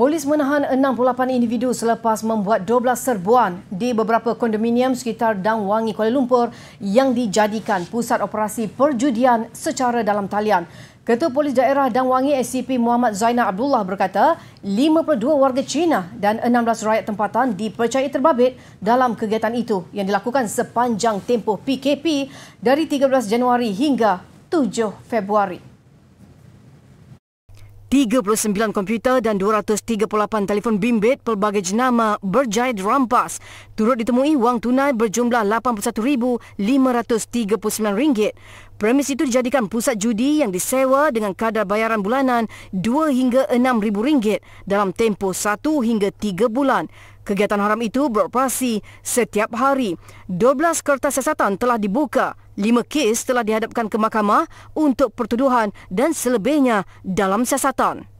Polis menahan 68 individu selepas membuat 12 serbuan di beberapa kondominium sekitar Dang Wangi, Kuala Lumpur yang dijadikan pusat operasi perjudian secara dalam talian. Ketua Polis Daerah Dang Wangi SCP Muhammad Zainal Abdullah berkata, 52 warga China dan 16 rakyat tempatan dipercayai terbabit dalam kegiatan itu yang dilakukan sepanjang tempoh PKP dari 13 Januari hingga 7 Februari. 39 komputer dan 238 telefon bimbit pelbagai jenama berjaya dirampas. Turut ditemui wang tunai berjumlah RM81,539. Premis itu dijadikan pusat judi yang disewa dengan kadar bayaran bulanan RM2 hingga RM6,000 dalam tempoh 1 hingga 3 bulan. Kegiatan haram itu beroperasi setiap hari. 12 kertas siasatan telah dibuka lima kes telah dihadapkan ke mahkamah untuk pertuduhan dan selebihnya dalam siasatan.